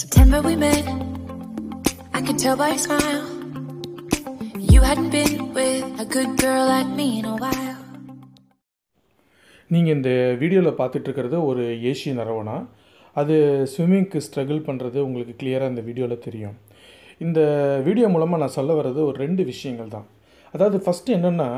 September we met. I could tell by your smile. You hadn't been with a good girl like me in a while. நீங்கள் இந்த வீடியோவில் இருக்கிறது ஒரு ஏசிய arowana அது ஸ்விம்மிங்க்கு struggle பண்ணுறது உங்களுக்கு கிளியராக இந்த வீடியோவில் தெரியும் இந்த வீடியோ மூலமாக நான் சொல்ல வர்றது ஒரு ரெண்டு விஷயங்கள் தான் அதாவது ஃபஸ்ட்டு என்னென்னா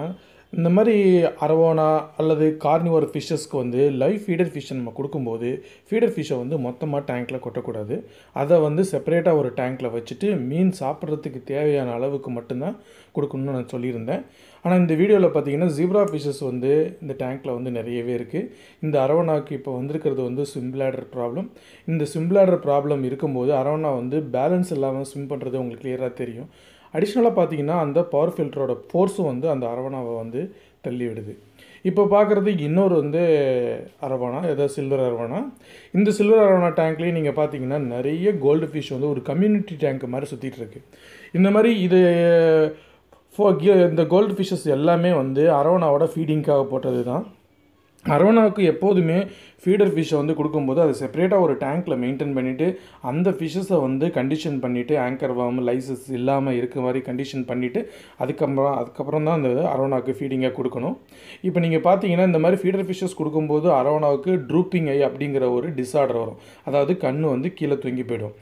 இந்த மாதிரி அரவோனா அல்லது கார்னிவர் ஃபிஷ்ஷஸ்க்கு வந்து லைவ் ஃபீடர் ஃபிஷ்ஷை நம்ம கொடுக்கும்போது ஃபீடர் ஃபிஷ்ஷை வந்து மொத்தமாக டேங்க்கில் கொட்டக்கூடாது அதை வந்து செப்பரேட்டாக ஒரு டேங்க்கில் வச்சுட்டு மீன் சாப்பிட்றதுக்கு தேவையான அளவுக்கு மட்டும்தான் கொடுக்கணும்னு நான் சொல்லியிருந்தேன் ஆனால் இந்த வீடியோவில் பார்த்தீங்கன்னா ஜீப்ரா ஃபிஷ்ஷஸ் வந்து இந்த டேங்க்கில் வந்து நிறையவே இருக்குது இந்த அரவணாவுக்கு இப்போ வந்திருக்கிறது வந்து ஸ்விம்பிளாடர் ப்ராப்ளம் இந்த ஸ்விம்பிளாடர் ப்ராப்ளம் இருக்கும்போது அரவணா வந்து பேலன்ஸ் இல்லாமல் ஸ்விம் பண்ணுறது உங்களுக்கு கிளியராக தெரியும் அடிஷ்னலாக பார்த்தீங்கன்னா அந்த பவர் ஃபில்டரோட ஃபோர்ஸும் வந்து அந்த அரவணாவை வந்து தள்ளி விடுது இப்போ பார்க்குறது இன்னொரு வந்து அரவணா ஏதாவது சில்வர் அரவணா இந்த சில்வர் அரவணா டேங்க்லேயும் நீங்கள் பார்த்தீங்கன்னா நிறைய கோல்டு ஃபிஷ் வந்து ஒரு கம்யூனிட்டி டேங்க் மாதிரி சுற்றிட்டு இருக்கு இந்த மாதிரி இது ஃபோ இந்த கோல்டு ஃபிஷ்ஷஸ் எல்லாமே வந்து அரவணாவோட ஃபீடிங்க்காக போட்டது தான் அரோனாவுக்கு எப்போதுமே ஃபீடர் ஃபிஷ்ஷை வந்து கொடுக்கும்போது அதை செப்பரேட்டாக ஒரு டேங்க்கில் மெயின்டைன் பண்ணிவிட்டு அந்த ஃபிஷ்ஷஸை வந்து கண்டிஷன் பண்ணிவிட்டு ஆங்கர் வாம் லைசஸ் இல்லாமல் இருக்க மாதிரி கண்டிஷன் பண்ணிவிட்டு அதுக்கப்புறம் அதுக்கப்புறம் தான் அந்த அரோனாவுக்கு ஃபீடிங்காக கொடுக்கணும் இப்போ நீங்கள் பார்த்தீங்கன்னா இந்த மாதிரி ஃபீடர் ஃபிஷ்ஷஸ் கொடுக்கும்போது அரோனாவுக்கு ட்ரூப்பிங் ஐ அப்படிங்கிற ஒரு டிஸார்டர் வரும் அதாவது கண் வந்து கீழே தூங்கி போயிடும்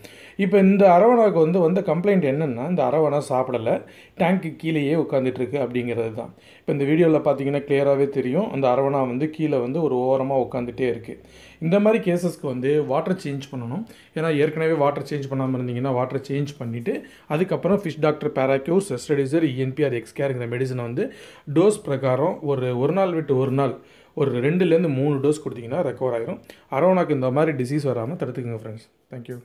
இப்போ இந்த அரவணாவுக்கு வந்து வந்த கம்ப்ளைண்ட் என்னென்னா இந்த அரவணா சாப்பிடலை டேங்க்கு கீழேயே உட்காந்துட்ருக்கு அப்படிங்கிறது தான் இப்போ இந்த வீடியோவில் பார்த்தீங்கன்னா கிளியராகவே தெரியும் அந்த அரவணா வந்து கீழே வந்து ஒரு ஓரமாக உட்காந்துட்டே இருக்குது இந்த மாதிரி கேசஸ்க்கு வந்து வாட்டர் சேஞ்ச் பண்ணணும் ஏன்னா ஏற்கனவே வாட்டர் சேஞ்ச் பண்ணாமல் இருந்தீங்கன்னா வாட்டர் சேஞ்ச் பண்ணிவிட்டு அதுக்கப்புறம் ஃபிஷ் டாக்டர் பேராக்யூர் செஸ்டடிசர் இஎன்பிஆர் எக்ஸ்கேருங்கிற மெடிசனை வந்து டோஸ் பிரகாரம் ஒரு ஒரு நாள் விட்டு ஒரு நாள் ஒரு ரெண்டுலேருந்து மூணு டோஸ் கொடுத்தீங்கன்னா ரெக்கவர் ஆகிரும் அரோனாக்கு இந்த மாதிரி டிசீஸ் வராமல் தடுத்துக்கோங்க ஃப்ரெண்ட்ஸ் தேங்க்யூ